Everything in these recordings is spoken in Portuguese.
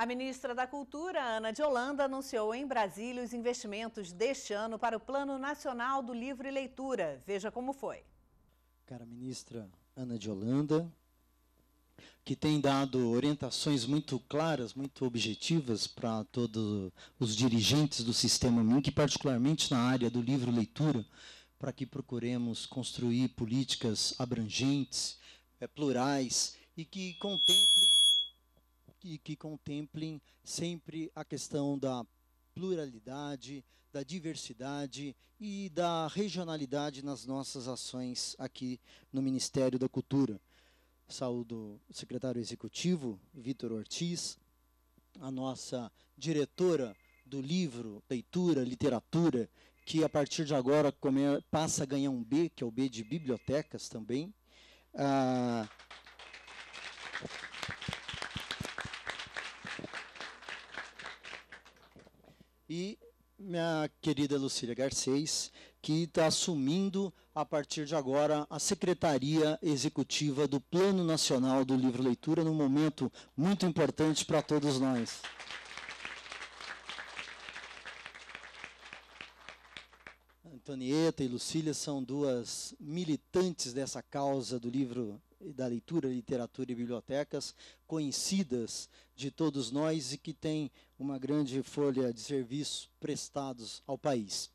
A ministra da Cultura, Ana de Holanda, anunciou em Brasília os investimentos deste ano para o Plano Nacional do Livro e Leitura. Veja como foi. Cara ministra Ana de Holanda, que tem dado orientações muito claras, muito objetivas para todos os dirigentes do sistema MINC, particularmente na área do livro-leitura, e para que procuremos construir políticas abrangentes, é, plurais e que contemplem e que contemplem sempre a questão da pluralidade, da diversidade e da regionalidade nas nossas ações aqui no Ministério da Cultura. Saúdo o secretário executivo, Vitor Ortiz, a nossa diretora do livro, leitura, literatura, que a partir de agora come, passa a ganhar um B, que é o B de bibliotecas também. Ah, e minha querida Lucília Garcês, que está assumindo, a partir de agora, a Secretaria Executiva do Plano Nacional do Livro Leitura, num momento muito importante para todos nós. Antonieta e Lucília são duas militantes dessa causa do livro da leitura, literatura e bibliotecas conhecidas de todos nós e que tem uma grande folha de serviços prestados ao país.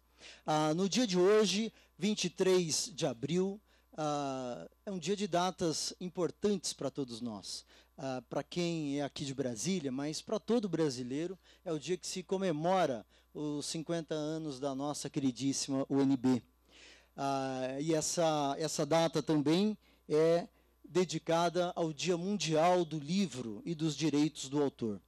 Ah, no dia de hoje, 23 de abril, ah, é um dia de datas importantes para todos nós. Ah, para quem é aqui de Brasília, mas para todo brasileiro, é o dia que se comemora os 50 anos da nossa queridíssima UNB. Ah, e essa, essa data também é dedicada ao Dia Mundial do Livro e dos Direitos do Autor.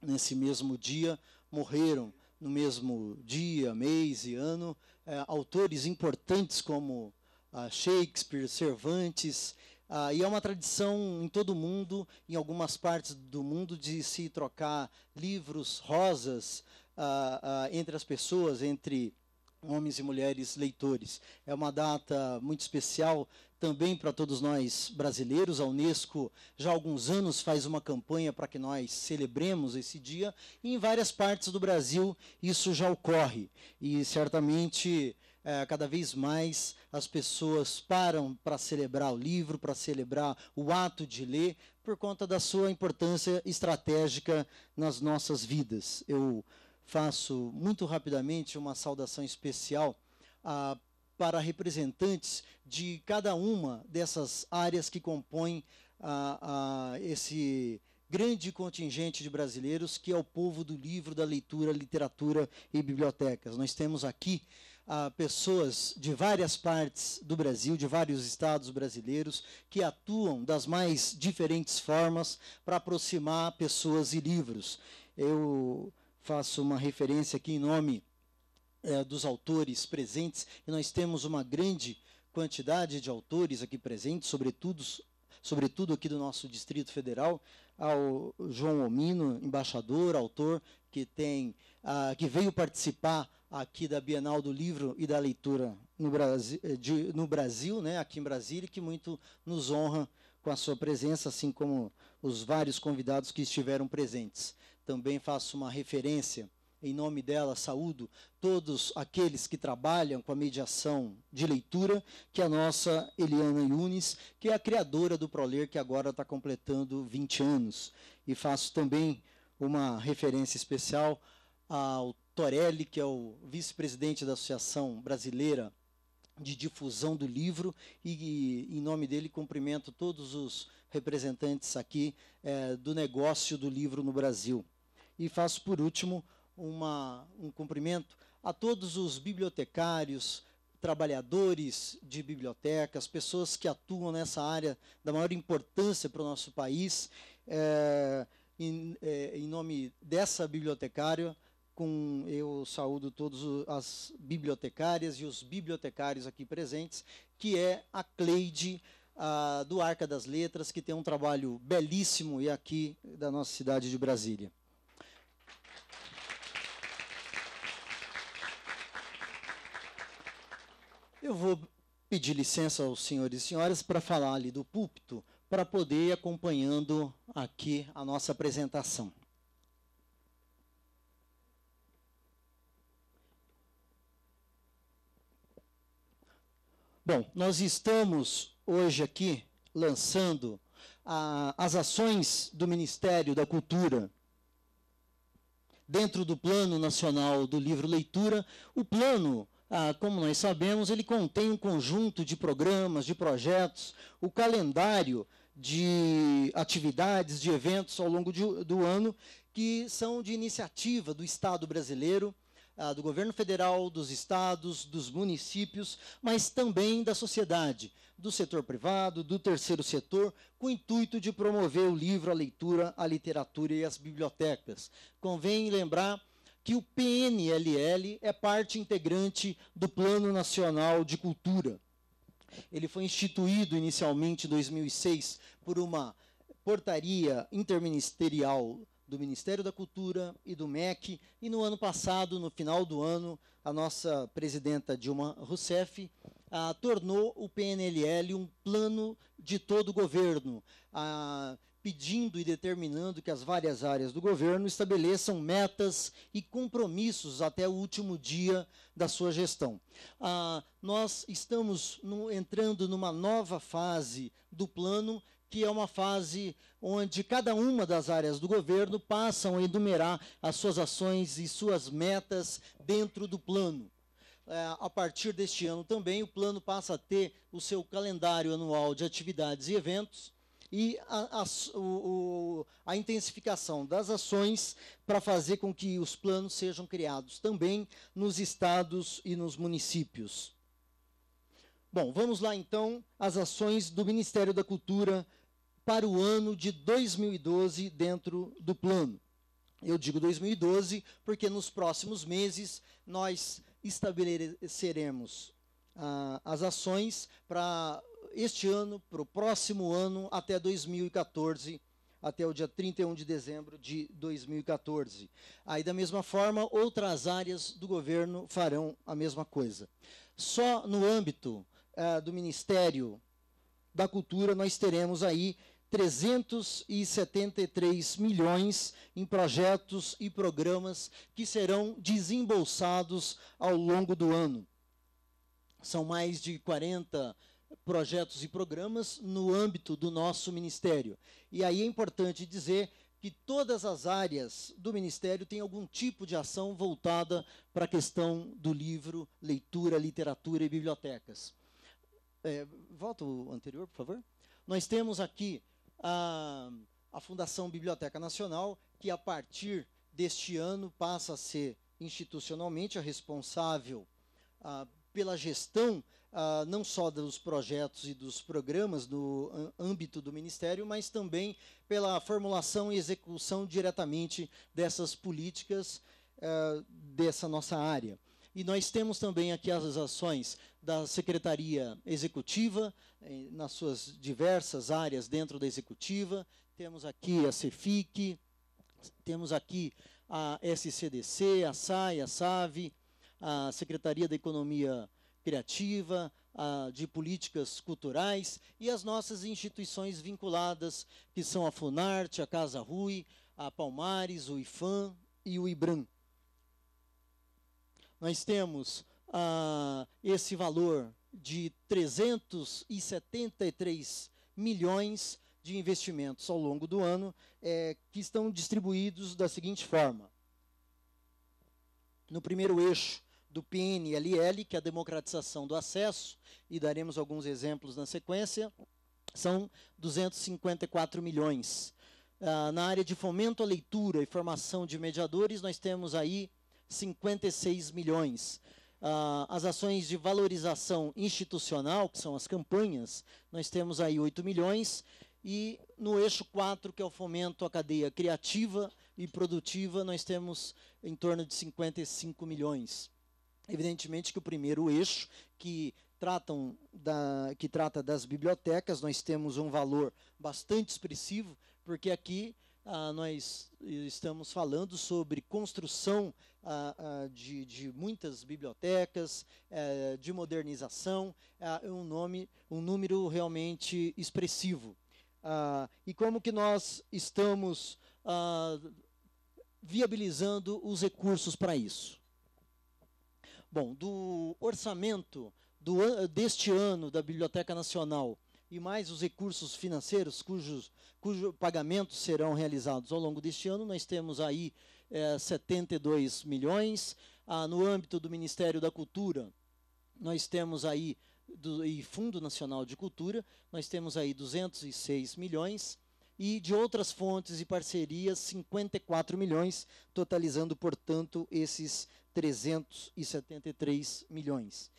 Nesse mesmo dia, morreram, no mesmo dia, mês e ano, eh, autores importantes como ah, Shakespeare, Cervantes, ah, e é uma tradição em todo o mundo, em algumas partes do mundo, de se trocar livros, rosas, ah, ah entre as pessoas, entre homens e mulheres leitores. É uma data muito especial também para todos nós brasileiros. A Unesco já há alguns anos faz uma campanha para que nós celebremos esse dia, e em várias partes do Brasil isso já ocorre. E certamente é, cada vez mais as pessoas param para celebrar o livro, para celebrar o ato de ler, por conta da sua importância estratégica nas nossas vidas. Eu faço muito rapidamente uma saudação especial a para representantes de cada uma dessas áreas que compõem a, a esse grande contingente de brasileiros que é o povo do livro, da leitura, literatura e bibliotecas. Nós temos aqui ah, pessoas de várias partes do Brasil, de vários estados brasileiros, que atuam das mais diferentes formas para aproximar pessoas e livros. Eu faço uma referência aqui em nome é, dos autores presentes, e nós temos uma grande quantidade de autores aqui presentes, sobretudo, sobretudo aqui do nosso Distrito Federal, ao João Omino, embaixador, autor, que, tem, que veio participar aqui da Bienal do Livro e da Leitura no Brasil, de, no Brasil né, aqui em Brasília, que muito nos honra com a sua presença, assim como os vários convidados que estiveram presentes. Também faço uma referência em nome dela, saúdo todos aqueles que trabalham com a mediação de leitura, que é a nossa Eliana Yunis, que é a criadora do ProLer, que agora está completando 20 anos. E faço também uma referência especial ao Torelli, que é o vice-presidente da Associação Brasileira de Difusão do Livro, e, e em nome dele cumprimento todos os representantes aqui é, do negócio do livro no Brasil. E faço, por último, uma, um cumprimento a todos os bibliotecários, trabalhadores de bibliotecas, pessoas que atuam nessa área da maior importância para o nosso país. É, em, é, em, nome dessa bibliotecária, com, eu saúdo todas as bibliotecárias e os bibliotecários aqui presentes, que é a Cleide, a, do Arca das Letras, que tem um trabalho belíssimo e aqui da nossa cidade de Brasília. Eu vou pedir licença aos senhores e senhoras para falar ali do púlpito, para poder ir acompanhando aqui a nossa apresentação. Bom, nós estamos hoje aqui lançando a, as ações do Ministério da Cultura dentro do Plano Nacional do Livro Leitura, o plano ah, como nós sabemos, ele contém um conjunto de programas, de projetos, o calendário de atividades, de eventos ao longo de, do ano, que são de iniciativa do Estado brasileiro, ah, do governo federal, dos estados, dos municípios, mas também da sociedade, do setor privado, do terceiro setor, com o intuito de promover o livro, a leitura, a literatura e as bibliotecas. Convém lembrar que o PNLL é parte integrante do Plano Nacional de Cultura. Ele foi instituído inicialmente em 2006 por uma portaria interministerial do Ministério da Cultura e do MEC, e no ano passado, no final do ano, a nossa presidenta Dilma Rousseff ah, tornou o PNLL um plano de todo o governo. Ah, pedindo e determinando que as várias áreas do governo estabeleçam metas e compromissos até o último dia da sua gestão. Ah, nós estamos no, entrando numa nova fase do plano, que é uma fase onde cada uma das áreas do governo passam a enumerar as suas ações e suas metas dentro do plano é, a partir deste ano também, o plano passa a ter o seu calendário anual de atividades e eventos, e a, a, o, a intensificação das ações para fazer com que os planos sejam criados também nos estados e nos municípios. Bom, vamos lá então às ações do Ministério da Cultura para o ano de 2012 dentro do plano. Eu digo 2012 porque nos próximos meses nós estabeleceremos ah, as ações para este ano, para o próximo ano, até 2014, até o dia 31 de dezembro de 2014. Aí, da mesma forma, outras áreas do governo farão a mesma coisa. Só no âmbito uh, do Ministério da Cultura, nós teremos aí 373 milhões em projetos e programas que serão desembolsados ao longo do ano. São mais de 40 projetos e programas no âmbito do nosso ministério. E aí é importante dizer que todas as áreas do ministério têm algum tipo de ação voltada para a questão do livro, leitura, literatura e bibliotecas. É, volta o anterior, por favor. Nós temos aqui a, a Fundação Biblioteca Nacional, que a partir deste ano passa a ser institucionalmente a responsável a, pela gestão ah, não só dos projetos e dos programas no âmbito do Ministério, mas também pela formulação e execução diretamente dessas políticas ah, dessa nossa área. E nós temos também aqui as ações da Secretaria Executiva, eh, nas suas diversas áreas dentro da Executiva, temos aqui a CEFIC, temos aqui a SCDC, a SAI, a SAVE, a Secretaria da Economia Criativa, a, de Políticas Culturais e as nossas instituições vinculadas, que são a Funarte, a Casa Rui, a Palmares, o IFAM e o IBRAM. Nós temos esse valor de 373 milhões de investimentos ao longo do ano, é, que estão distribuídos da seguinte forma. No primeiro eixo, do PNLL, que é a democratização do acesso, e daremos alguns exemplos na sequência, são 254 milhões. Ah, na área de fomento à leitura e formação de mediadores, nós temos aí 56 milhões. Ah, as ações de valorização institucional, que são as campanhas, nós temos aí 8 milhões. E no eixo 4, que é o fomento à cadeia criativa e produtiva, nós temos em torno de 55 milhões. Evidentemente que o primeiro eixo, que, tratam da, que trata das bibliotecas, nós temos um valor bastante expressivo, porque aqui ah, nós estamos falando sobre construção ah, ah, de, de, muitas bibliotecas, eh, de modernização, é um, nome, um número realmente expressivo. Ah, e como que nós estamos ah, viabilizando os recursos para isso? Bom, do orçamento do, deste ano da Biblioteca Nacional e mais os recursos financeiros cujos cujo pagamentos serão realizados ao longo deste ano, nós temos aí é, eh, 72 milhões. Ah, no âmbito do Ministério da Cultura, nós temos aí, do, e Fundo Nacional de Cultura, nós temos aí 206 milhões e de outras fontes e parcerias 54 milhões, totalizando, portanto, esses 373 milhões.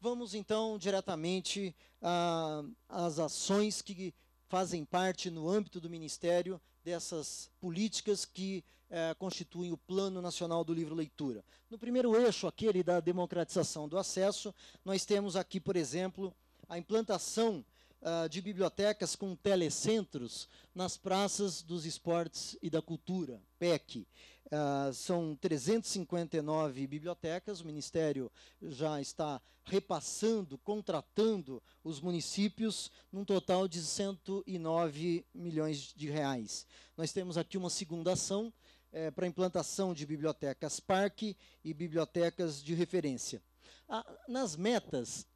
Vamos então diretamente ah, às ações que fazem parte no âmbito do Ministério dessas políticas que eh, constituem o Plano Nacional do Livro Leitura. No primeiro eixo, aquele da democratização do acesso, nós temos aqui, por exemplo, a implantação uh, de bibliotecas com telecentros nas praças dos esportes e da cultura, PEC. Uh, ah, são 359 bibliotecas, o Ministério já está repassando, contratando os municípios, num total de 109 milhões de reais. Nós temos aqui uma segunda ação é, para implantação de bibliotecas parque e bibliotecas de referência. Ah, nas metas,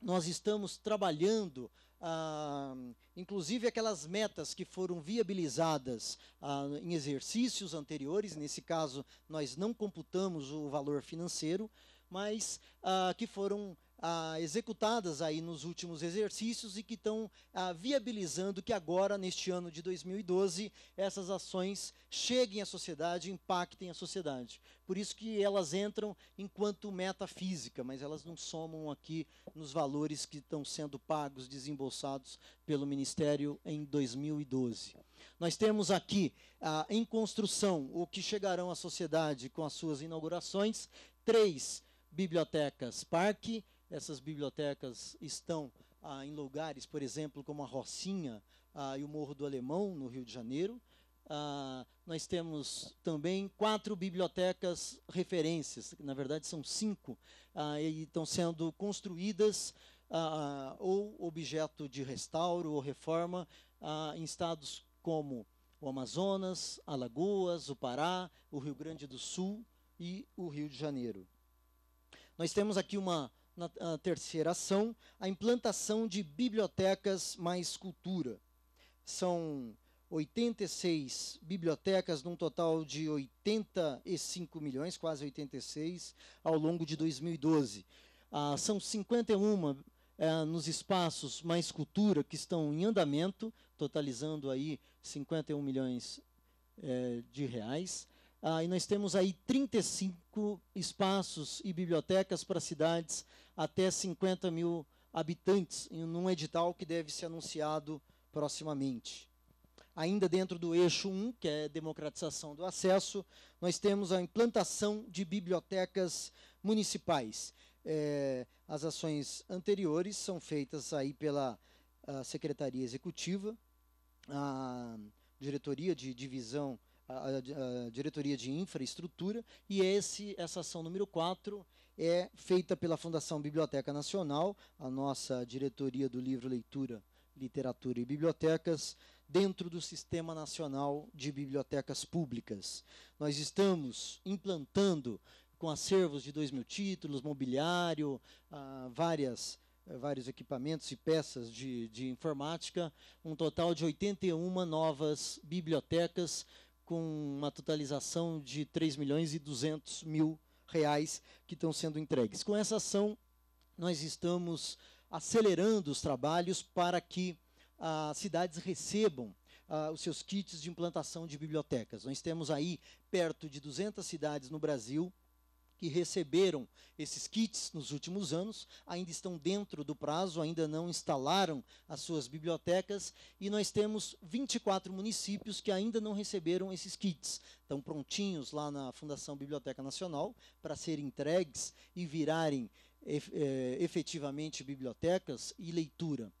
nós estamos trabalhando, ah, inclusive aquelas metas que foram viabilizadas ah, em exercícios anteriores, nesse caso nós não computamos o valor financeiro, mas ah, que foram ah, executadas aí nos últimos exercícios e que estão ah, viabilizando que agora, neste ano de 2012, essas ações cheguem à sociedade, impactem a sociedade. Por isso que elas entram enquanto metafísica, mas elas não somam aqui nos valores que estão sendo pagos, desembolsados pelo Ministério em 2012. Nós temos aqui, ah, em construção, o que chegarão à sociedade com as suas inaugurações, três bibliotecas parque, essas bibliotecas estão ah, em lugares, por exemplo, como a Rocinha ah, e o Morro do Alemão, no Rio de Janeiro. Ah, nós temos também quatro bibliotecas referências, que na verdade são cinco, ah, e estão sendo construídas ah, ou objeto de restauro ou reforma ah, em estados como o Amazonas, Alagoas, o Pará, o Rio Grande do Sul e o Rio de Janeiro. Nós temos aqui uma na, terceira ação, a implantação de bibliotecas mais cultura. São 86 bibliotecas, num total de 85 milhões, quase 86, ao longo de 2012. Ah, são 51 é, eh, nos espaços mais cultura que estão em andamento, totalizando aí 51 milhões eh, de reais. Ah, e nós temos aí 35 espaços e bibliotecas para cidades até 50 mil habitantes, em um edital que deve ser anunciado proximamente. Ainda dentro do eixo 1, que é democratização do acesso, nós temos a implantação de bibliotecas municipais. É, as ações anteriores são feitas aí pela ah, Secretaria Executiva, a Diretoria de Divisão a, a, diretoria de infraestrutura, e esse, essa ação número 4 é feita pela Fundação Biblioteca Nacional, a nossa diretoria do livro Leitura, Literatura e Bibliotecas, dentro do Sistema Nacional de Bibliotecas Públicas. Nós estamos implantando com acervos de 2 mil títulos, mobiliário, ah, várias eh, vários equipamentos e peças de, de informática, um total de 81 novas bibliotecas com uma totalização de 3 milhões e 200 mil reais que estão sendo entregues. Com essa ação, nós estamos acelerando os trabalhos para que as cidades recebam ah, os seus kits de implantação de bibliotecas. Nós temos aí perto de 200 cidades no Brasil que receberam esses kits nos últimos anos ainda estão dentro do prazo, ainda não instalaram as suas bibliotecas e nós temos 24 municípios que ainda não receberam esses kits. Estão prontinhos lá na Fundação Biblioteca Nacional para serem entregues e virarem eh, eh, efetivamente bibliotecas e leitura.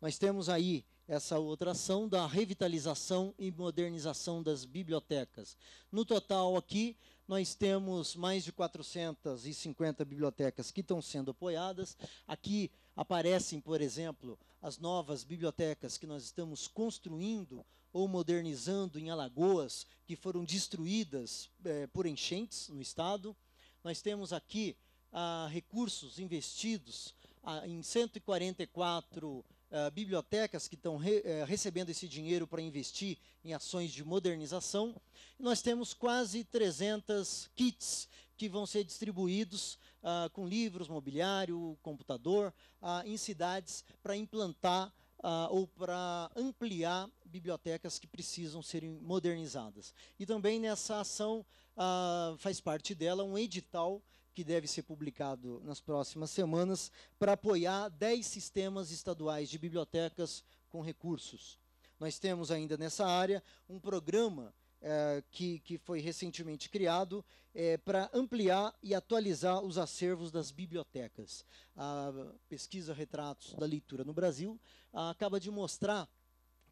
Nós temos aí essa outra ação da revitalização e modernização das bibliotecas. No total aqui, nós temos mais de 450 bibliotecas que estão sendo apoiadas. Aqui aparecem, por exemplo, as novas bibliotecas que nós estamos construindo ou modernizando em Alagoas, que foram destruídas é, por enchentes no estado. Nós temos aqui ah, recursos investidos ah, em 144 eh, bibliotecas que estão re, uh, recebendo esse dinheiro para investir em ações de modernização. Nós temos quase 300 kits que vão ser distribuídos uh, com livros, mobiliário, computador, ah, em cidades para implantar Uh, ou para ampliar bibliotecas que precisam ser modernizadas. E também nessa ação uh, faz parte dela um edital que deve ser publicado nas próximas semanas, para apoiar 10 sistemas estaduais de bibliotecas com recursos. Nós temos ainda nessa área um programa é, que, que foi recentemente criado é, para ampliar e atualizar os acervos das bibliotecas. A pesquisa Retratos da Leitura no Brasil a, ah, acaba de mostrar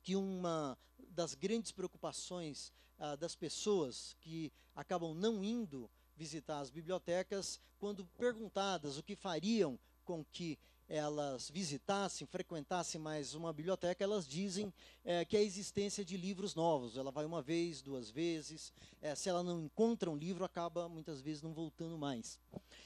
que uma das grandes preocupações a, ah, das pessoas que acabam não indo visitar as bibliotecas, quando perguntadas o que fariam com que elas visitassem, frequentassem mais uma biblioteca, elas dizem é, que a existência de livros novos. Ela vai uma vez, duas vezes. É, se ela não encontra um livro, acaba muitas vezes não voltando mais.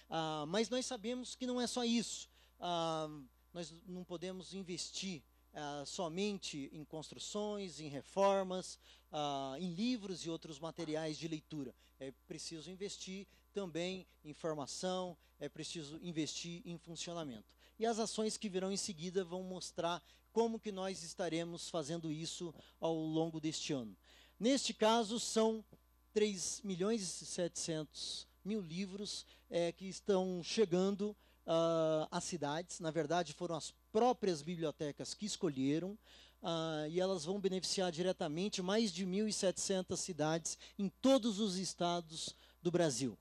Ah, mas nós sabemos que não é só isso. Ah, nós não podemos investir eh, somente em construções, em reformas, ah, em livros e outros materiais de leitura. É preciso investir também em formação, é preciso investir em funcionamento. E as ações que virão em seguida vão mostrar como que nós estaremos fazendo isso ao longo deste ano. Neste caso, são 3 milhões e 700 mil livros é, que estão chegando uh, às cidades. Na verdade, foram as próprias bibliotecas que escolheram, ah, e elas vão beneficiar diretamente mais de 1.700 cidades em todos os estados do Brasil.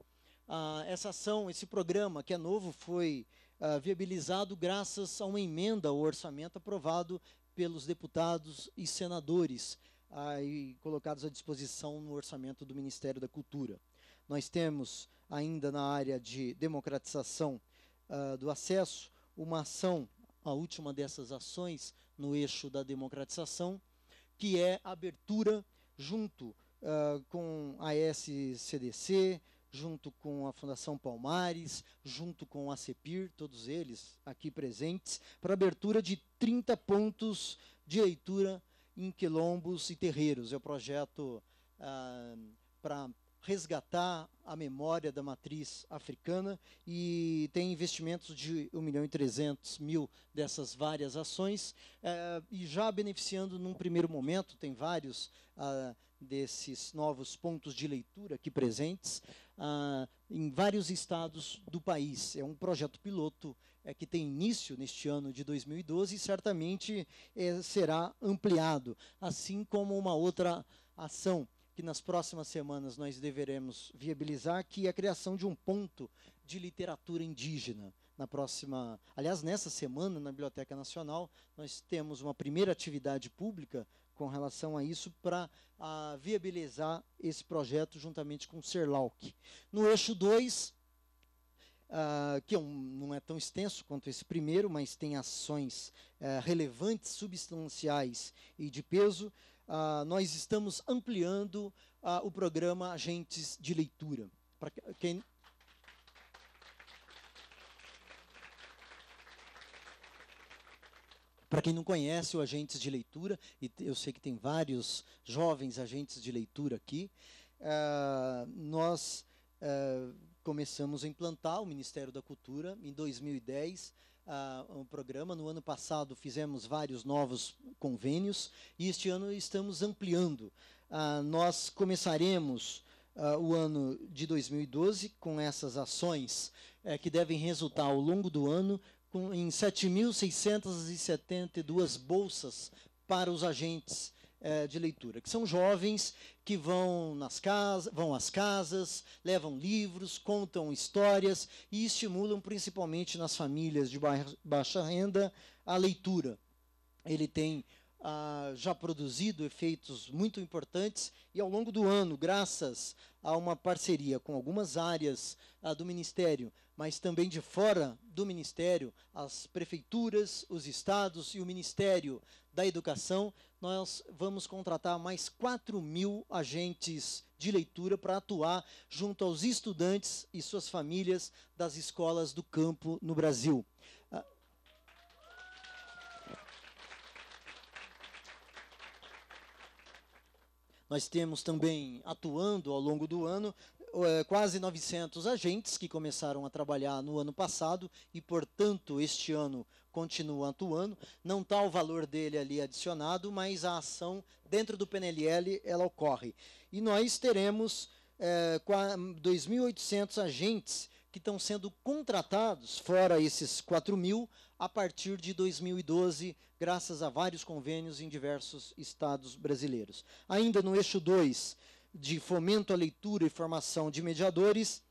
Ah, essa ação, esse programa que é novo, foi ah, viabilizado graças a uma emenda ao orçamento aprovado pelos deputados e senadores e colocados à disposição no orçamento do Ministério da Cultura. Nós temos ainda na área de democratização do acesso uma ação a última dessas ações no eixo da democratização, que é a abertura junto uh, com a SCDC, junto com a Fundação Palmares, junto com a CEPIR, todos eles aqui presentes, para abertura de 30 pontos de leitura em quilombos e terreiros. É o projeto ah, para resgatar a memória da matriz africana e tem investimentos de 1 milhão e 300 mil dessas várias ações eh, e já beneficiando num primeiro momento, tem vários ah, desses novos pontos de leitura aqui presentes ah, em vários estados do país. É um projeto piloto é, que tem início neste ano de 2012 e certamente eh, será ampliado, assim como uma outra ação que nas próximas semanas nós deveremos viabilizar, que é a criação de um ponto de literatura indígena. Na próxima, aliás, nessa semana na Biblioteca Nacional, nós temos uma primeira atividade pública com relação a isso para viabilizar esse projeto juntamente com o CERLAUC. No eixo 2, Uh, ah, que é um, não é tão extenso quanto esse primeiro, mas tem ações uh, relevantes, substanciais e de peso ah, nós estamos ampliando ah, o programa Agentes de Leitura. Para quem. Para quem não conhece o Agentes de Leitura, e eu sei que tem vários jovens agentes de leitura aqui, ah, nós eh, começamos a implantar o Ministério da Cultura em 2010 uh, um programa. No ano passado fizemos vários novos convênios e este ano estamos ampliando. Uh, nós começaremos Uh, o ano de 2012 com essas ações eh, que devem resultar ao longo do ano com, em 7.672 bolsas para os agentes é, de leitura, que são jovens que vão, nas casa, vão às casas, levam livros, contam histórias e estimulam, principalmente nas famílias de baixa renda, a leitura. Ele tem ah, já produzido efeitos muito importantes e ao longo do ano, graças a uma parceria com algumas áreas ah, do Ministério, mas também de fora do Ministério, as prefeituras, os estados e o Ministério da Educação, nós vamos contratar mais 4 mil agentes de leitura para atuar junto aos estudantes e suas famílias das escolas do campo no Brasil. Nós temos também atuando ao longo do ano eh, quase 900 agentes que começaram a trabalhar no ano passado e, portanto, este ano continuam atuando. Não está o valor dele ali adicionado, mas a ação dentro do PNLL ela ocorre. E nós teremos é, eh, 2.800 agentes que estão sendo contratados, fora esses 4 mil, a partir de 2012, graças a vários convênios em diversos estados brasileiros. Ainda no eixo 2, de fomento à leitura e formação de mediadores,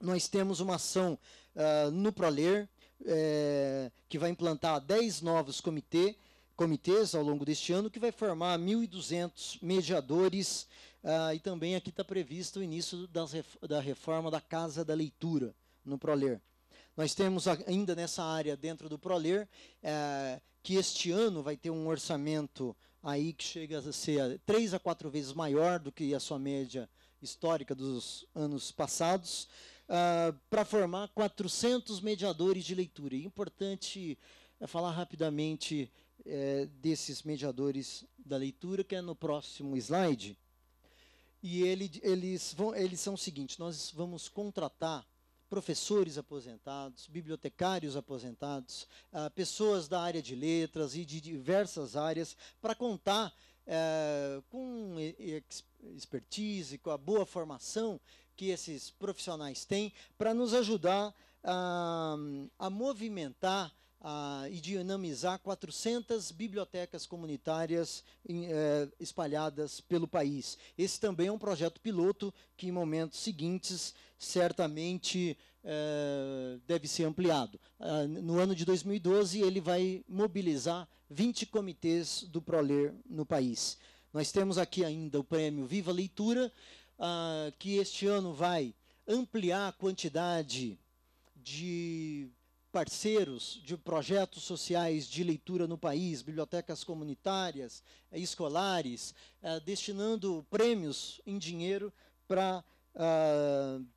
nós temos uma ação uh, no ProLer, é, que vai implantar 10 novos comitê, comitês ao longo deste ano, que vai formar 1.200 mediadores, uh, e também aqui está previsto o início das, da reforma da Casa da Leitura no ProLer. Nós temos ainda nessa área dentro do Proler é, que este ano vai ter um orçamento aí que chega a ser três a quatro vezes maior do que a sua média histórica dos anos passados, uh, para formar 400 mediadores de leitura. É importante é, falar rapidamente é, desses mediadores da leitura, que é no próximo slide. E ele, eles, vão, eles são o seguinte: nós vamos contratar professores aposentados, bibliotecários aposentados, uh, pessoas da área de letras e de diversas áreas, para contar uh, com expertise, com a boa formação que esses profissionais têm, para nos ajudar a movimentar a, e dinamizar 400 bibliotecas comunitárias em, eh, espalhadas pelo país. Esse também é um projeto piloto que, em momentos seguintes, certamente eh, deve ser ampliado. Ah, no ano de 2012, ele vai mobilizar 20 comitês do ProLer no país. Nós temos aqui ainda o prêmio Viva Leitura, ah, que este ano vai ampliar a quantidade de parceiros de projetos sociais de leitura no país, bibliotecas comunitárias, eh, escolares, eh, destinando prêmios em dinheiro para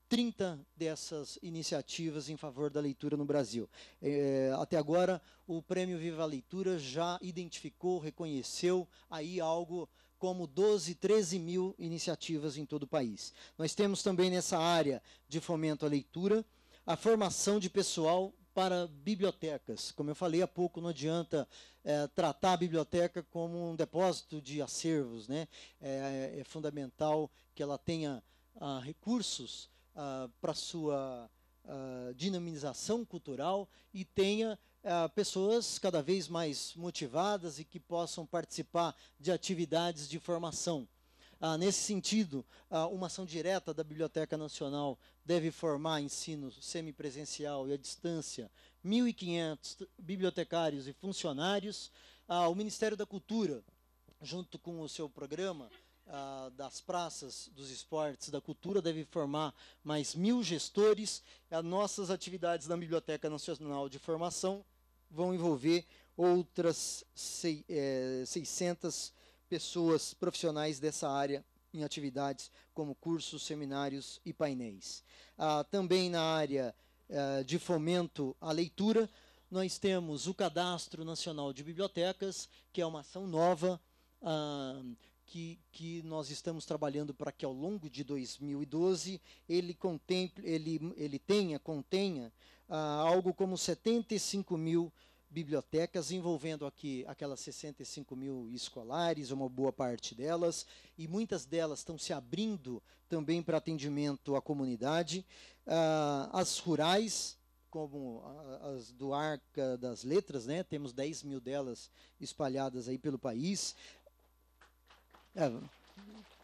30 ah, dessas iniciativas em favor da leitura no Brasil. Eh, até agora, o Prêmio Viva a Leitura já identificou, reconheceu aí algo como 12, 13 mil iniciativas em todo o país. Nós temos também nessa área de fomento à leitura a formação de pessoal para bibliotecas. Como eu falei há pouco, não adianta é, tratar a biblioteca como um depósito de acervos. Né? É, é fundamental que ela tenha ah, recursos ah, para sua ah, dinamização cultural e tenha ah, pessoas cada vez mais motivadas e que possam participar de atividades de formação. nesse sentido, uma ação direta da Biblioteca Nacional deve formar ensino semipresencial e à distância 1.500 bibliotecários e funcionários. Ah, o Ministério da Cultura, junto com o seu programa ah, das praças, dos esportes, da cultura, deve formar mais mil gestores. As nossas atividades na Biblioteca Nacional de Formação vão envolver outras 600 eh, pessoas profissionais dessa área em atividades como cursos, seminários e painéis. Ah, também na área ah, de fomento à leitura, nós temos o Cadastro Nacional de Bibliotecas, que é uma ação nova ah, que, que, nós estamos trabalhando para que ao longo de 2012 ele, contemple, ele, ele tenha, contenha ah, algo como 75 mil bibliotecas bibliotecas, envolvendo aqui aquelas 65 mil escolares, uma boa parte delas, e muitas delas estão se abrindo também para atendimento à comunidade. Ah, as rurais, como as do Arca das Letras, né? temos 10 mil delas espalhadas aí pelo país. É,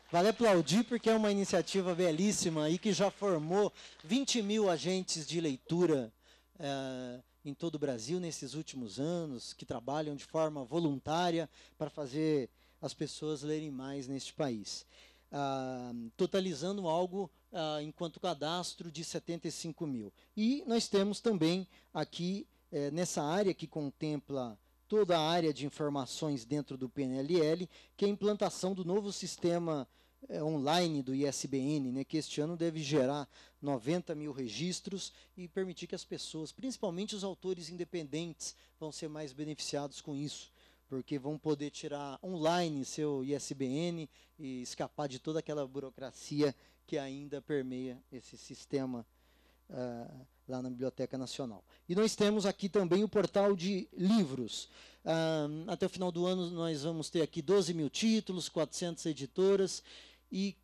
Vale aplaudir porque é uma iniciativa belíssima e que já formou 20 mil agentes de leitura eh, em todo o Brasil nesses últimos anos, que trabalham de forma voluntária para fazer as pessoas lerem mais neste país. Ah, totalizando algo ah, enquanto cadastro de 75 mil. E nós temos também aqui, eh, nessa área que contempla toda a área de informações dentro do PNLL, que é a implantação do novo sistema é, online do ISBN, né, que este ano deve gerar 90 mil registros e permitir que as pessoas, principalmente os autores independentes, vão ser mais beneficiados com isso, porque vão poder tirar online seu ISBN e escapar de toda aquela burocracia que ainda permeia esse sistema uh, lá na Biblioteca Nacional. E nós temos aqui também o portal de livros. Uh, até o final do ano nós vamos ter aqui 12 mil títulos, 400 editoras e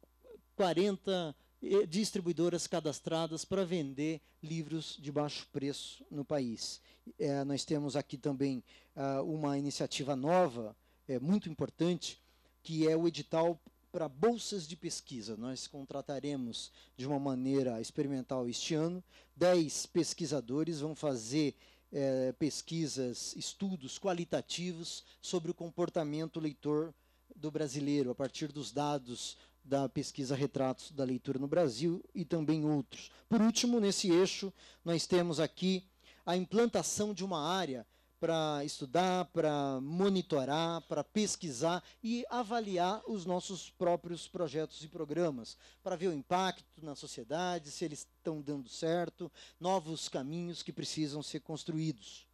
40 eh, distribuidoras cadastradas para vender livros de baixo preço no país. É, nós temos aqui também uh, uma iniciativa nova, é, muito importante, que é o edital para bolsas de pesquisa. Nós contrataremos de uma maneira experimental este ano 10 pesquisadores, vão fazer é, pesquisas, estudos qualitativos sobre o comportamento leitor do brasileiro, a partir dos dados da pesquisa Retratos da Leitura no Brasil e também outros. Por último, nesse eixo, nós temos aqui a implantação de uma área para estudar, para monitorar, para pesquisar e avaliar os nossos próprios projetos e programas, para ver o impacto na sociedade, se eles estão dando certo, novos caminhos que precisam ser construídos.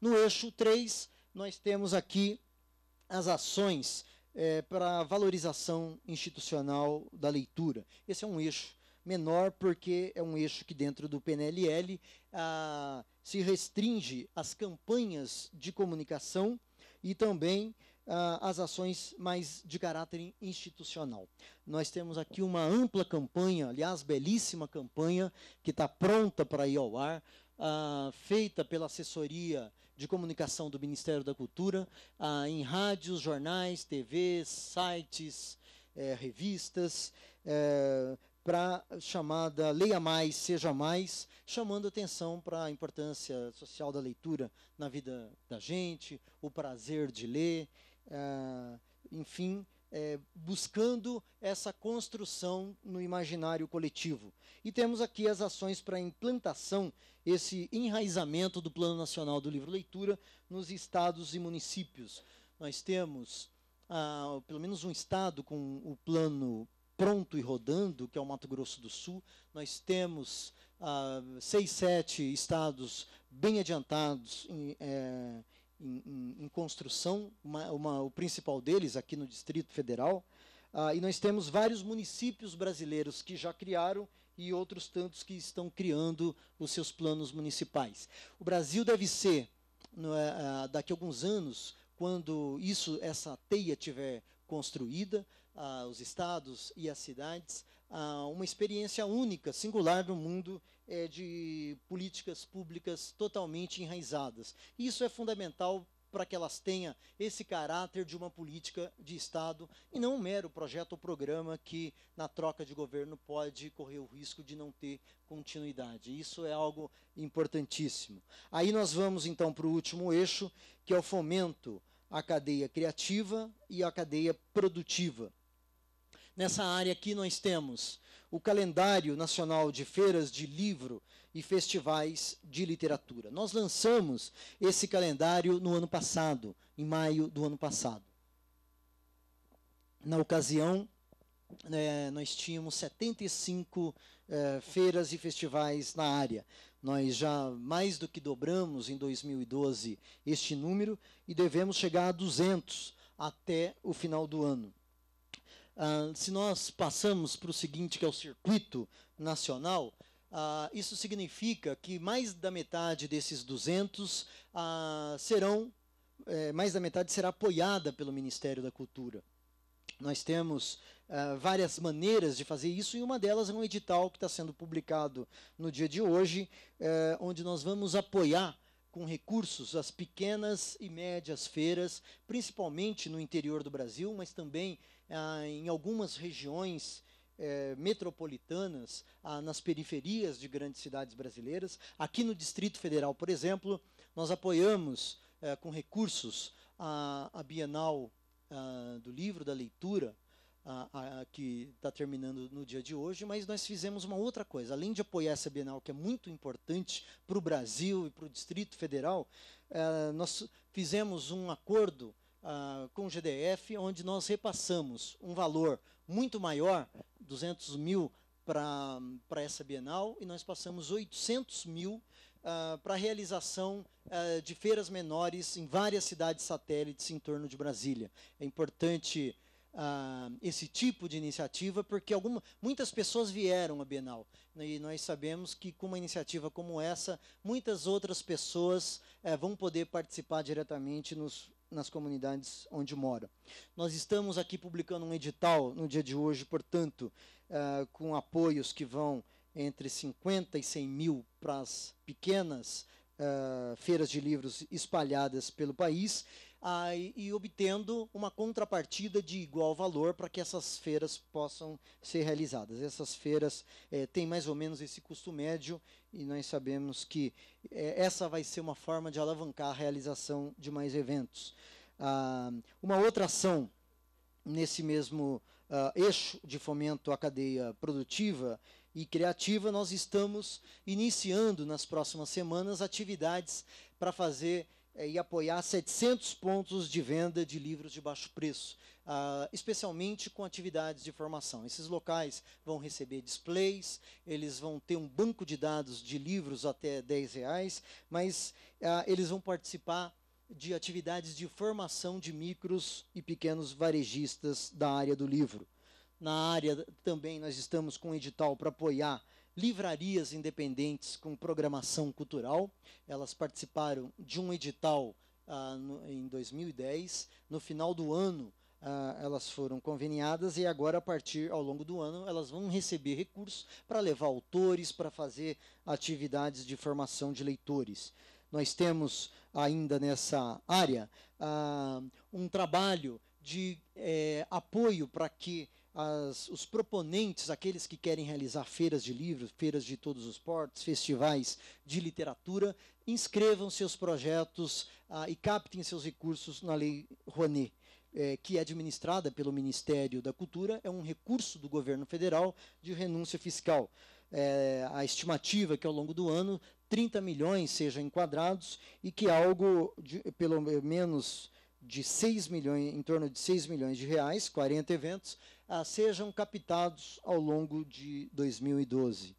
No eixo 3, nós temos aqui as ações é, para a valorização institucional da leitura. Esse é um eixo menor porque é um eixo que dentro do PNLL a, se restringe às campanhas de comunicação e também a, às ações mais de caráter institucional. Nós temos aqui uma ampla campanha, aliás, belíssima campanha, que está pronta para ir ao ar, a, feita pela assessoria de comunicação do Ministério da Cultura, ah, em rádios, jornais, TVs, sites, eh, revistas, eh, para a chamada Leia Mais, Seja Mais, chamando atenção para a importância social da leitura na vida da gente, o prazer de ler, eh, enfim, é, buscando essa construção no imaginário coletivo. E temos aqui as ações para implantação, esse enraizamento do Plano Nacional do Livro Leitura nos estados e municípios. Nós temos ah, pelo menos um estado com o plano pronto e rodando, que é o Mato Grosso do Sul. Nós temos ah, seis, sete estados bem adiantados em, é, em, em, em construção, uma, uma, o principal deles aqui no Distrito Federal. Ah, e nós temos vários municípios brasileiros que já criaram e outros tantos que estão criando os seus planos municipais. O Brasil deve ser, é, ah, daqui a alguns anos, quando isso, essa teia tiver construída, ah, os estados e as cidades, ah, uma experiência única, singular no mundo é, de políticas públicas totalmente enraizadas. Isso é fundamental para que elas tenham esse caráter de uma política de Estado e não um mero projeto ou programa que, na troca de governo, pode correr o risco de não ter continuidade. Isso é algo importantíssimo. Aí nós vamos, então, para o último eixo, que é o fomento à cadeia criativa e à cadeia produtiva. Nessa área aqui nós temos o calendário nacional de feiras de livro e festivais de literatura. Nós lançamos esse calendário no ano passado, em maio do ano passado. Na ocasião, é, nós tínhamos 75 é, eh, feiras e festivais na área. Nós já mais do que dobramos em 2012 este número e devemos chegar a 200 até o final do ano. Uh, se nós passamos para o seguinte, que é o circuito nacional, uh, isso significa que mais da metade desses 200 uh, ah, serão, eh, mais da metade será apoiada pelo Ministério da Cultura. Nós temos várias maneiras de fazer isso e uma delas é um edital que está sendo publicado no dia de hoje, eh, onde nós vamos apoiar com recursos as pequenas e médias feiras, principalmente no interior do Brasil, mas também ah, em algumas regiões eh, metropolitanas, ah, nas periferias de grandes cidades brasileiras. Aqui no Distrito Federal, por exemplo, nós apoiamos eh, com recursos a, a Bienal ah, do Livro, da Leitura, a, ah, a, que está terminando no dia de hoje, mas nós fizemos uma outra coisa. Além de apoiar essa Bienal, que é muito importante para o Brasil e para o Distrito Federal, eh, nós fizemos um acordo ah, com o GDF, onde nós repassamos um valor muito maior, 200 mil para essa Bienal, e nós passamos 800 mil ah, para a realização ah, de feiras menores em várias cidades satélites em torno de Brasília. É importante esse tipo de iniciativa, porque alguma, muitas pessoas vieram à Bienal. Né, e nós sabemos que com uma iniciativa como essa, muitas outras pessoas eh, vão poder participar diretamente nos nas comunidades onde moram. Nós estamos aqui publicando um edital no dia de hoje, portanto, uh, com apoios que vão entre 50 e 100 mil para as pequenas uh, feiras de livros espalhadas pelo país uh, e, obtendo uma contrapartida de igual valor para que essas feiras possam ser realizadas. Essas feiras eh, têm mais ou menos esse custo médio e nós sabemos que é, essa vai ser uma forma de alavancar a realização de mais eventos. Ah, uma outra ação nesse mesmo ah, eixo de fomento à cadeia produtiva e criativa, nós estamos iniciando nas próximas semanas atividades para fazer é, e apoiar 700 pontos de venda de livros de baixo preço, ah, especialmente com atividades de formação. Esses locais vão receber displays, eles vão ter um banco de dados de livros até 10 reais, mas ah, eles vão participar de atividades de formação de micros e pequenos varejistas da área do livro. Na área também nós estamos com um edital para apoiar livrarias independentes com programação cultural. Elas participaram de um edital ah, no, em 2010. No final do ano, ah, elas foram conveniadas e agora, a partir ao longo do ano, elas vão receber recursos para levar autores, para fazer atividades de formação de leitores. Nós temos ainda nessa área ah, um trabalho de eh, apoio para que as, os proponentes, aqueles que querem realizar feiras de livros, feiras de todos os portos, festivais de literatura, inscrevam seus projetos ah, e captem seus recursos na Lei Rouanet, eh, que é administrada pelo Ministério da Cultura, é um recurso do governo federal de renúncia fiscal. É, a estimativa é que ao longo do ano 30 milhões sejam enquadrados e que algo de, pelo menos de 6 milhões, em torno de 6 milhões de reais, 40 eventos, ah, sejam captados ao longo de 2012.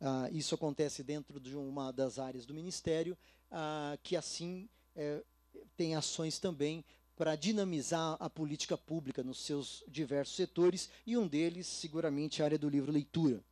Ah, isso acontece dentro de uma das áreas do Ministério, ah, que assim é, tem ações também para dinamizar a política pública nos seus diversos setores, e um deles, seguramente, a área do livro-leitura.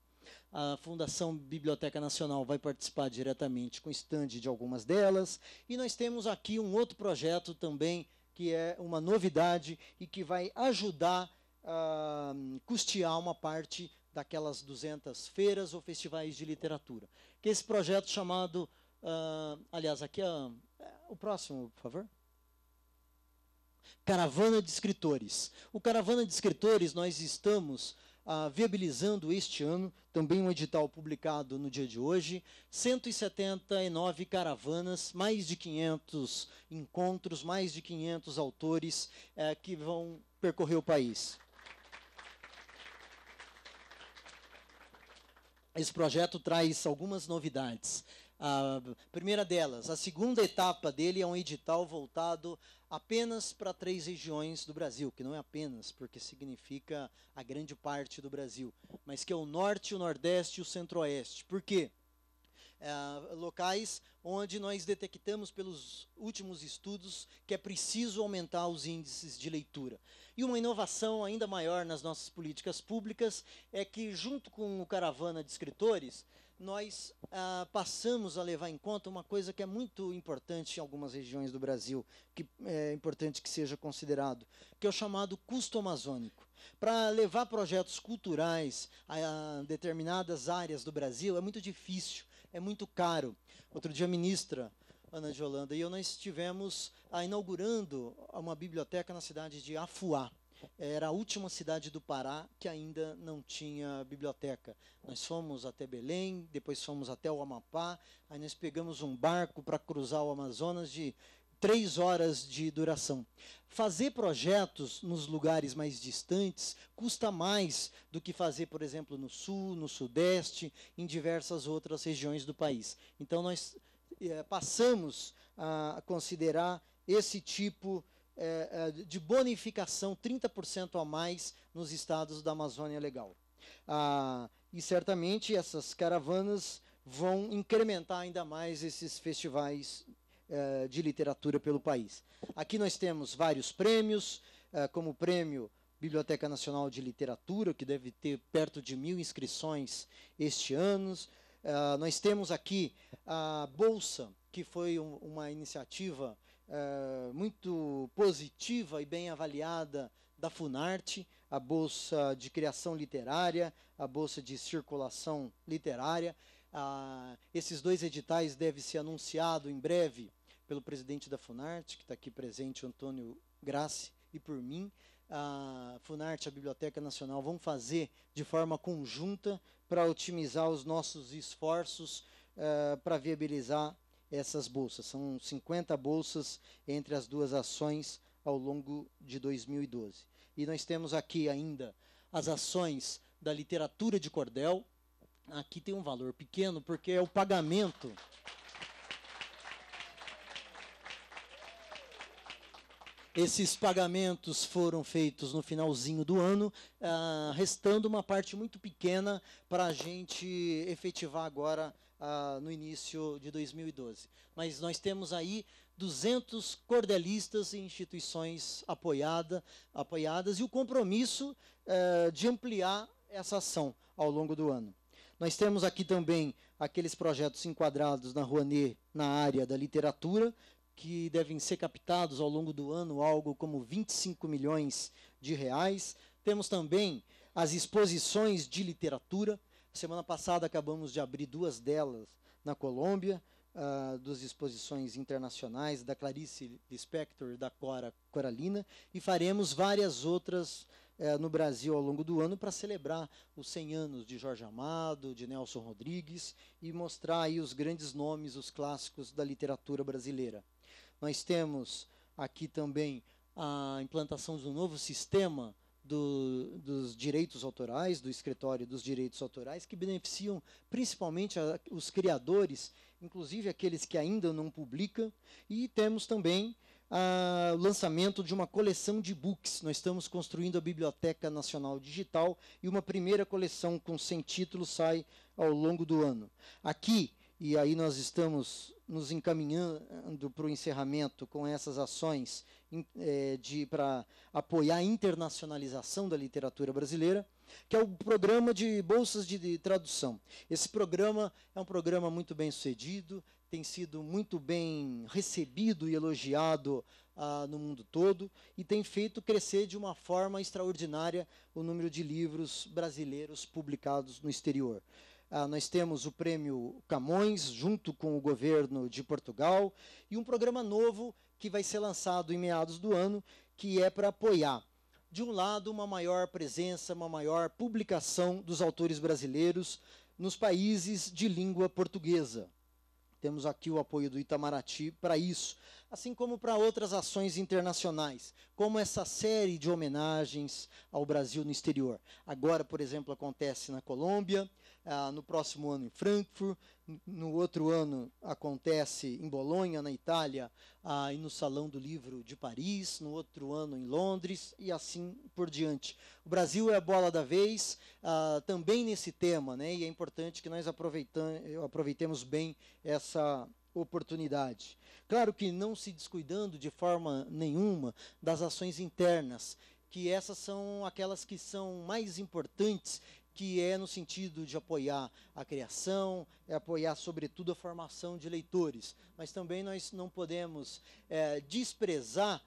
A Fundação Biblioteca Nacional vai participar diretamente com stand de algumas delas, e nós temos aqui um outro projeto também, que é uma novidade e que vai ajudar uh, custear uma parte daquelas 200 feiras ou festivais de literatura. Que esse projeto chamado, uh, aliás, aqui é, é o próximo, por favor. Caravana de Escritores. O Caravana de Escritores, nós estamos ah, viabilizando este ano, também um edital publicado no dia de hoje, 179 caravanas, mais de 500 encontros, mais de 500 autores eh, que vão percorrer o país. esse projeto traz algumas novidades. A primeira delas, a segunda etapa dele é um edital voltado apenas para três regiões do Brasil, que não é apenas, porque significa a grande parte do Brasil, mas que é o Norte, o Nordeste e o Centro-Oeste. Por quê? Eh, locais onde nós detectamos pelos últimos estudos que é preciso aumentar os índices de leitura. E uma inovação ainda maior nas nossas políticas públicas é que, junto com o Caravana de Escritores, nós ah, passamos a levar em conta uma coisa que é muito importante em algumas regiões do Brasil, que é importante que seja considerado, que é o chamado custo amazônico. Para levar projetos culturais a determinadas áreas do Brasil é muito difícil, é muito caro. Outro dia, a ministra Ana de Holanda e eu, nós estivemos ah, inaugurando uma biblioteca na cidade de Afuá. Era a última cidade do Pará que ainda não tinha biblioteca. Nós fomos até Belém, depois fomos até o Amapá, aí nós pegamos um barco para cruzar o Amazonas de três horas de duração. Fazer projetos nos lugares mais distantes custa mais do que fazer, por exemplo, no sul, no sudeste, em diversas outras regiões do país. Então, nós é, passamos a considerar esse tipo é, de bonificação 30% a mais nos estados da Amazônia Legal. Ah, e certamente essas caravanas vão incrementar ainda mais esses festivais eh, de literatura pelo país. Aqui nós temos vários prêmios, eh, como o prêmio Biblioteca Nacional de Literatura, que deve ter perto de mil inscrições este ano. Eh, nós temos aqui a Bolsa, que foi uma iniciativa muito positiva e bem avaliada da Funarte, a Bolsa de Criação Literária, a Bolsa de Circulação Literária. Ah, esses dois editais devem ser anunciados em breve pelo presidente da Funarte, que está aqui presente, Antônio Grassi, e por mim, a Funarte, a Biblioteca Nacional, vão fazer de forma conjunta para otimizar os nossos esforços uh, eh, para viabilizar essas bolsas. São 50 bolsas entre as duas ações ao longo de 2012. E nós temos aqui ainda as ações da literatura de cordel. Aqui tem um valor pequeno, porque é o pagamento. Esses pagamentos foram feitos no finalzinho do ano, ah, restando uma parte muito pequena para a gente efetivar agora ah, no início de 2012. Mas nós temos aí 200 cordelistas e instituições apoiada, apoiadas e o compromisso eh, de ampliar essa ação ao longo do ano. Nós temos aqui também aqueles projetos enquadrados na Rouanet, na área da literatura, que devem ser captados ao longo do ano algo como 25 milhões de reais. Temos também as exposições de literatura. Semana passada acabamos de abrir duas delas na Colômbia, uh, duas exposições internacionais da Clarice Lispector e da Cora Coralina, e faremos várias outras uh, no Brasil ao longo do ano para celebrar os 100 anos de Jorge Amado, de Nelson Rodrigues e mostrar aí os grandes nomes, os clássicos da literatura brasileira. Nós temos aqui também a implantação de um novo sistema do, dos direitos autorais, do escritório dos direitos autorais, que beneficiam principalmente a, os criadores, inclusive aqueles que ainda não publicam, e temos também ah, o lançamento de uma coleção de books. Nós estamos construindo a Biblioteca Nacional Digital e uma primeira coleção com 100 títulos sai ao longo do ano. Aqui, e aí nós estamos nos encaminhando para o encerramento com essas ações é, de para apoiar a internacionalização da literatura brasileira, que é o programa de bolsas de, de tradução. Esse programa é um programa muito bem sucedido, tem sido muito bem recebido e elogiado ah, no mundo todo e tem feito crescer de uma forma extraordinária o número de livros brasileiros publicados no exterior. Ah, nós temos o Prêmio Camões, junto com o governo de Portugal, e um programa novo que vai ser lançado em meados do ano, que é para apoiar, de um lado, uma maior presença, uma maior publicação dos autores brasileiros nos países de língua portuguesa. Temos aqui o apoio do Itamaraty para isso, assim como para outras ações internacionais, como essa série de homenagens ao Brasil no exterior. Agora, por exemplo, acontece na Colômbia, ah, no próximo ano em Frankfurt, no outro ano acontece em Bolonha, na Itália, ah, e no Salão do Livro de Paris, no outro ano em Londres e assim por diante. O Brasil é a bola da vez ah, também nesse tema, né, e é importante que nós aproveitemos bem essa oportunidade. Claro que não se descuidando de forma nenhuma das ações internas, que essas são aquelas que são mais importantes que é no sentido de apoiar a criação, é apoiar sobretudo a formação de leitores, mas também nós não podemos é, desprezar,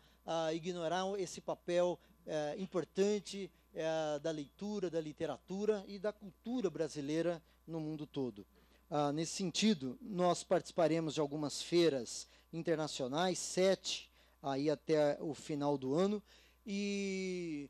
ignorar esse papel é, importante é, da leitura, da literatura e da cultura brasileira no mundo todo. Ah, nesse sentido, nós participaremos de algumas feiras internacionais, sete aí até o final do ano, e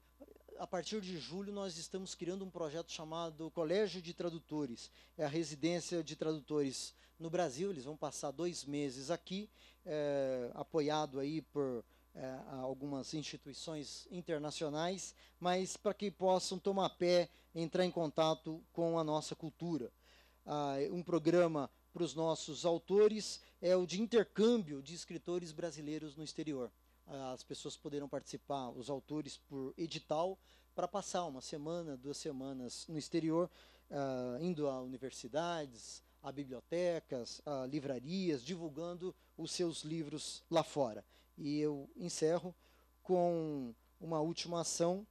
a partir de julho, nós estamos criando um projeto chamado Colégio de Tradutores. É a residência de tradutores no Brasil. Eles vão passar dois meses aqui, é, apoiado aí por é, algumas instituições internacionais, mas para que possam tomar pé, entrar em contato com a nossa cultura. Ah, um programa para os nossos autores é o de intercâmbio de escritores brasileiros no exterior as pessoas poderão participar, os autores, por edital, para passar uma semana, duas semanas no exterior, uh, indo a universidades, a bibliotecas, a livrarias, divulgando os seus livros lá fora. E eu encerro com uma última ação,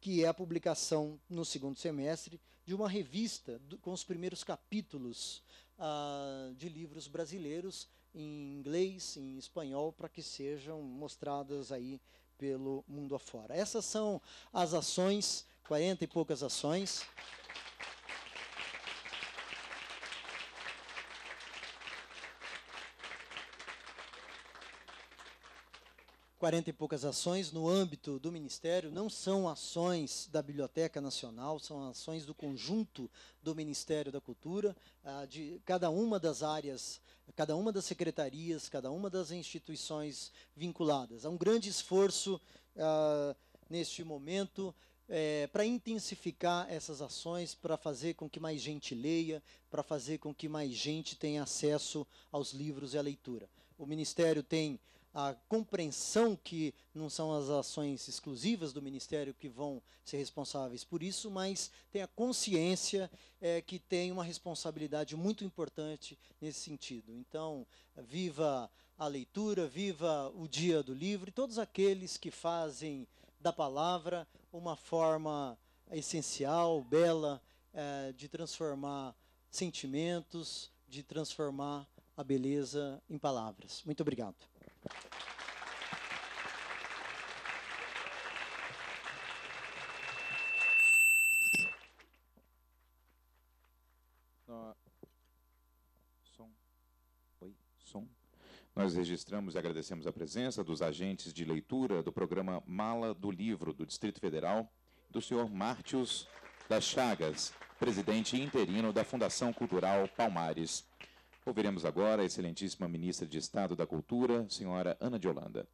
que é a publicação no segundo semestre de uma revista do, com os primeiros capítulos uh, de livros brasileiros em inglês, em espanhol, para que sejam mostradas aí pelo mundo afora. Essas são as ações, 40 e poucas ações. 40 e poucas ações no âmbito do Ministério não são ações da Biblioteca Nacional, são ações do conjunto do Ministério da Cultura, ah, de cada uma das áreas, cada uma das secretarias, cada uma das instituições vinculadas. Há um grande esforço ah, neste momento eh, para intensificar essas ações, para fazer com que mais gente leia, para fazer com que mais gente tenha acesso aos livros e à leitura. O Ministério tem a compreensão que não são as ações exclusivas do Ministério que vão ser responsáveis por isso, mas tem a consciência é, que tem uma responsabilidade muito importante nesse sentido. Então, viva a leitura, viva o Dia do Livro, e todos aqueles que fazem da palavra uma forma essencial, bela, é, de transformar sentimentos, de transformar a beleza em palavras. Muito obrigado. Nós registramos e agradecemos a presença dos agentes de leitura do programa Mala do Livro do Distrito Federal, do senhor Mártios das Chagas, presidente interino da Fundação Cultural Palmares. Ouviremos agora a excelentíssima ministra de Estado da Cultura, senhora Ana de Holanda.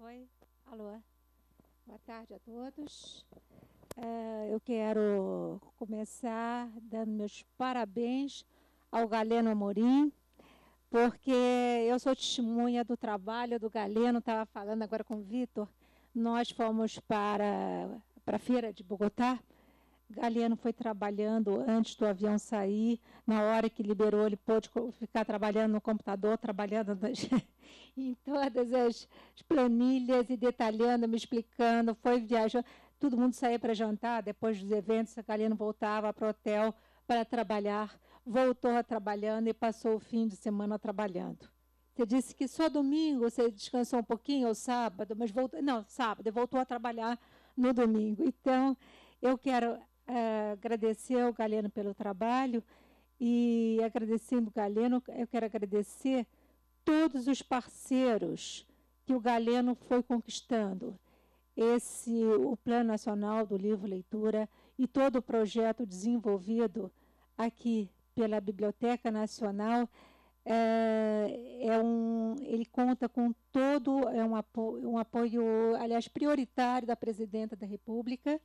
Oi, alô. Boa tarde a todos. É, eu quero começar dando meus parabéns ao Galeno Amorim, porque eu sou testemunha do trabalho do Galeno, estava falando agora com o Vitor, nós fomos para, para a feira de Bogotá, Galeno foi trabalhando antes do avião sair, na hora que liberou, ele pôde ficar trabalhando no computador, trabalhando nas, em todas as planilhas e detalhando, me explicando, foi viajando todo mundo saía para jantar, depois dos eventos, Galeno voltava para o hotel para trabalhar, voltou a trabalhando e passou o fim de semana trabalhando. Você disse que só domingo você descansou um pouquinho, ou sábado, mas voltou. Não, sábado, voltou a trabalhar no domingo. Então, eu quero é, agradecer ao Galeno pelo trabalho e agradecendo o Galeno, eu quero agradecer todos os parceiros que o Galeno foi conquistando esse o Plano Nacional do Livro Leitura e todo o projeto desenvolvido aqui pela Biblioteca Nacional é, é um, ele conta com todo é um, apo, um apoio, aliás, prioritário da Presidenta da República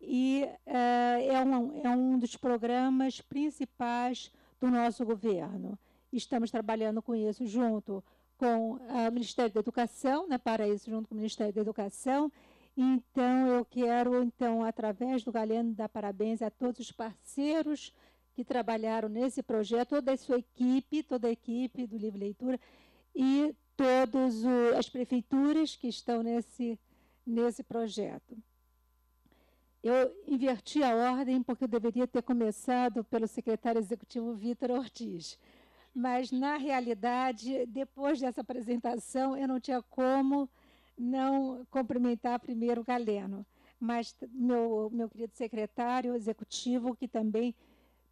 e é, é, um, é um dos programas principais do nosso governo. Estamos trabalhando com isso junto com o Ministério da Educação, né, para isso junto com o Ministério da Educação. Então, eu quero, então, através do Galeno, dar parabéns a todos os parceiros que trabalharam nesse projeto, toda a sua equipe, toda a equipe do Livre Leitura e todas as prefeituras que estão nesse, nesse projeto. Eu inverti a ordem porque eu deveria ter começado pelo secretário executivo Vitor Ortiz mas na realidade, depois dessa apresentação, eu não tinha como não cumprimentar primeiro o Galeno, mas meu, meu querido secretário executivo, que também,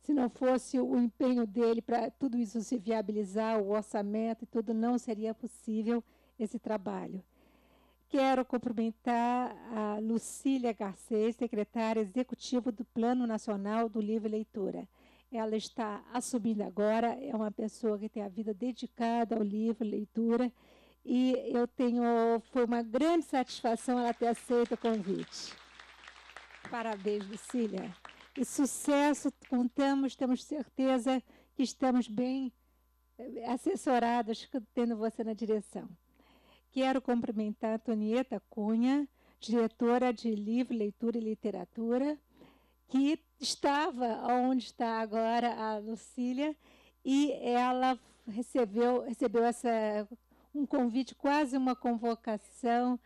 se não fosse o empenho dele para tudo isso se viabilizar, o orçamento e tudo, não seria possível esse trabalho. Quero cumprimentar a Lucília Garcês, secretária executiva do Plano Nacional do Livro e Leitura. Ela está assumindo agora, é uma pessoa que tem a vida dedicada ao livro, leitura, e eu tenho, foi uma grande satisfação ela ter aceito o convite. Parabéns, Lucília. E sucesso, contamos, temos certeza que estamos bem eh, assessorados, tendo você na direção. Quero cumprimentar a Antonieta Cunha, diretora de Livro, Leitura e Literatura, que estava onde está agora a Lucília e ela recebeu, recebeu essa, um convite, quase uma convocação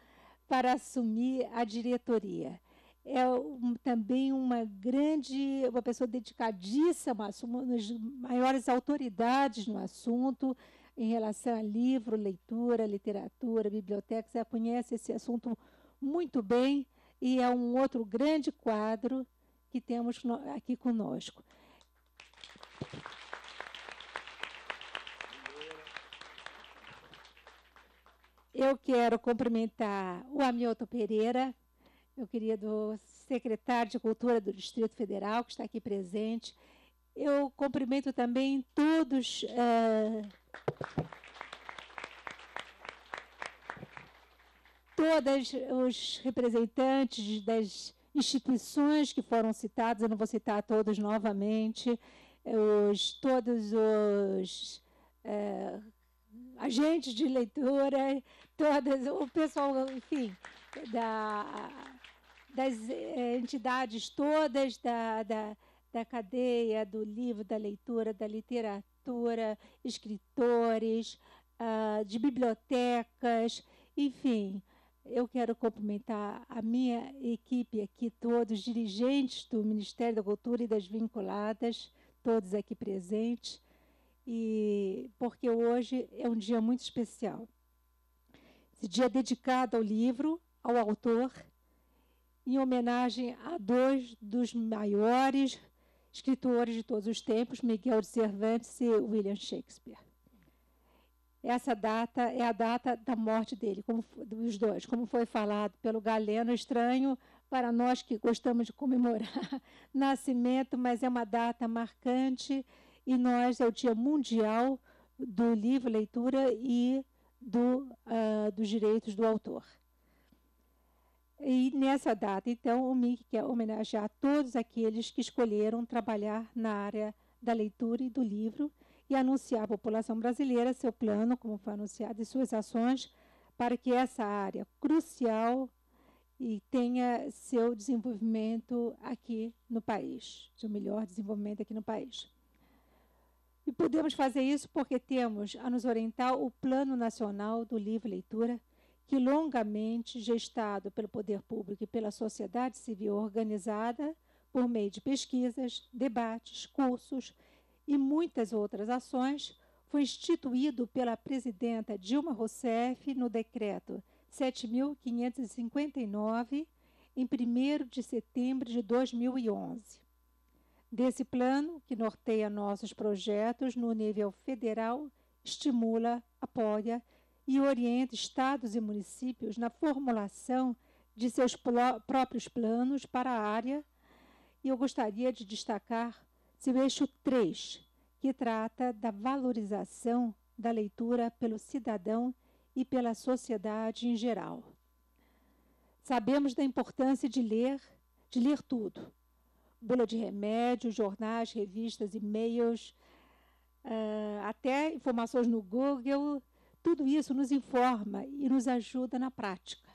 para assumir a diretoria. É um, também uma grande, uma pessoa dedicadíssima, uma das maiores autoridades no assunto em relação a livro, leitura, literatura, bibliotecas. Ela conhece esse assunto muito bem e é um outro grande quadro que temos aqui conosco. Eu quero cumprimentar o Hamilton Pereira, meu querido secretário de Cultura do Distrito Federal, que está aqui presente. Eu cumprimento também todos. É, eh, todos os representantes das instituições que foram citadas, eu não vou citar todas novamente, os, todos os é, agentes de leitura, todas, o pessoal, enfim, da, das é, entidades todas da, da, da cadeia, do livro, da leitura, da literatura, escritores, uh, de bibliotecas, enfim, eu quero cumprimentar a minha equipe aqui, todos, dirigentes do Ministério da Cultura e das Vinculadas, todos aqui presentes, e porque hoje é um dia muito especial. Esse dia é dedicado ao livro, ao autor, em homenagem a dois dos maiores escritores de todos os tempos, Miguel de Cervantes e William Shakespeare essa data é a data da morte dele, como, dos dois, como foi falado pelo Galeno, é estranho para nós que gostamos de comemorar nascimento, mas é uma data marcante e nós é o Dia Mundial do Livro, Leitura e do, uh, dos Direitos do Autor. E nessa data, então, o MIC quer homenagear todos aqueles que escolheram trabalhar na área da leitura e do livro e anunciar à população brasileira seu plano, como foi anunciado, e suas ações para que essa área crucial e tenha seu desenvolvimento aqui no país, seu melhor desenvolvimento aqui no país. E podemos fazer isso porque temos a nos orientar o Plano Nacional do Livro Leitura, que longamente gestado pelo poder público e pela sociedade civil organizada por meio de pesquisas, debates, cursos e muitas outras ações, foi instituído pela presidenta Dilma Rousseff no decreto 7559 em 1 de setembro de 2011. Desse plano, que norteia nossos projetos no nível federal, estimula, apoia e orienta estados e municípios na formulação de seus próprios planos para a área. E eu gostaria de destacar seu eixo 3, que trata da valorização da leitura pelo cidadão e pela sociedade em geral. Sabemos da importância de ler, de ler tudo. Bula de remédio, jornais, revistas, e-mails, uh, até informações no Google, tudo isso nos informa e nos ajuda na prática.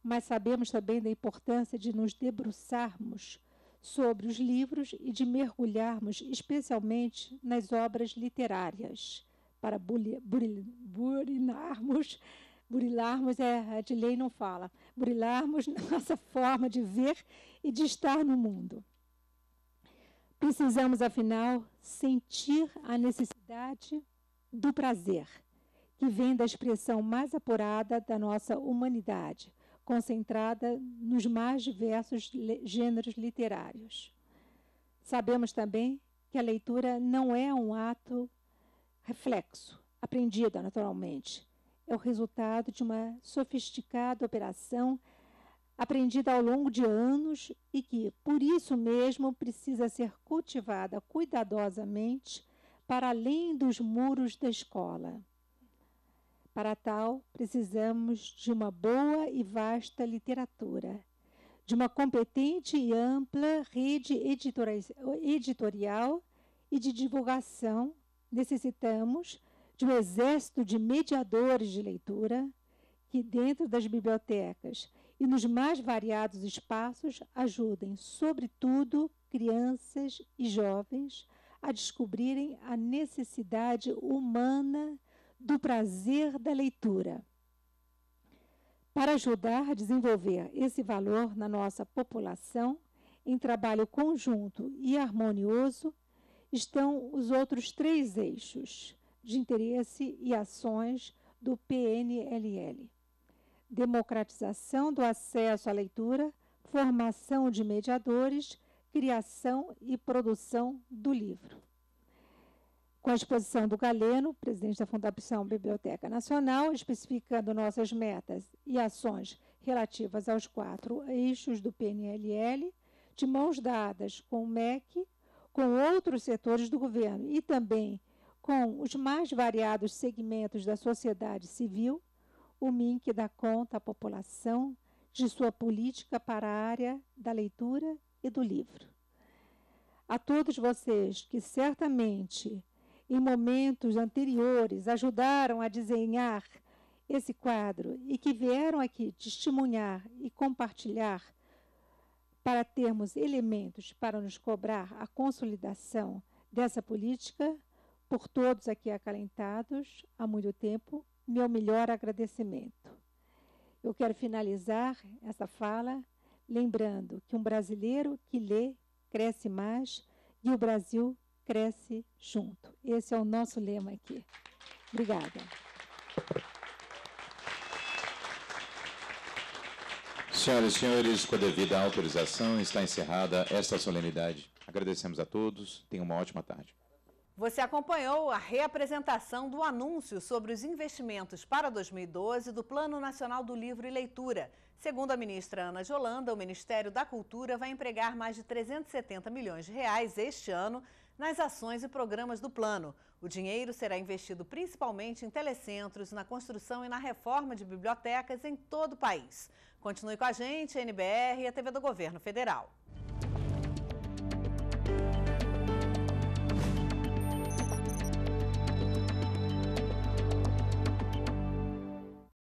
Mas sabemos também da importância de nos debruçarmos sobre os livros e de mergulharmos especialmente nas obras literárias, para burilarmos burilarmos, é, a lei não fala, burilarmos nossa forma de ver e de estar no mundo. Precisamos, afinal, sentir a necessidade do prazer, que vem da expressão mais apurada da nossa humanidade, concentrada nos mais diversos gêneros literários. Sabemos também que a leitura não é um ato reflexo, aprendida naturalmente. É o resultado de uma sofisticada operação aprendida ao longo de anos e que, por isso mesmo, precisa ser cultivada cuidadosamente para além dos muros da escola. Para tal, precisamos de uma boa e vasta literatura, de uma competente e ampla rede editorial e de divulgação. Necessitamos de um exército de mediadores de leitura que, dentro das bibliotecas e nos mais variados espaços, ajudem, sobretudo, crianças e jovens a descobrirem a necessidade humana do prazer da leitura. Para ajudar a desenvolver esse valor na nossa população, em trabalho conjunto e harmonioso, estão os outros três eixos de interesse e ações do PNLL: democratização do acesso à leitura, formação de mediadores, criação e produção do livro com a exposição do Galeno, presidente da Fundação Biblioteca Nacional, especificando nossas metas e ações relativas aos quatro eixos do PNLL, de mãos dadas com o MEC, com outros setores do governo e também com os mais variados segmentos da sociedade civil, o MINC dá conta à população de sua política para a área da leitura e do livro. A todos vocês que certamente em momentos anteriores ajudaram a desenhar esse quadro e que vieram aqui testemunhar e compartilhar para termos elementos para nos cobrar a consolidação dessa política, por todos aqui acalentados há muito tempo, meu melhor agradecimento. Eu quero finalizar essa fala lembrando que um brasileiro que lê cresce mais e o Brasil cresce junto. Esse é o nosso lema aqui. Obrigada. Senhoras e senhores, com a devida autorização, está encerrada esta solenidade. Agradecemos a todos, tenham uma ótima tarde. Você acompanhou a reapresentação do anúncio sobre os investimentos para 2012 do Plano Nacional do Livro e Leitura. Segundo a ministra Ana Jolanda, o Ministério da Cultura vai empregar mais de 370 milhões de reais este ano nas ações e programas do plano. O dinheiro será investido principalmente em telecentros, na construção e na reforma de bibliotecas em todo o país. Continue com a gente, NBR e a TV do Governo Federal.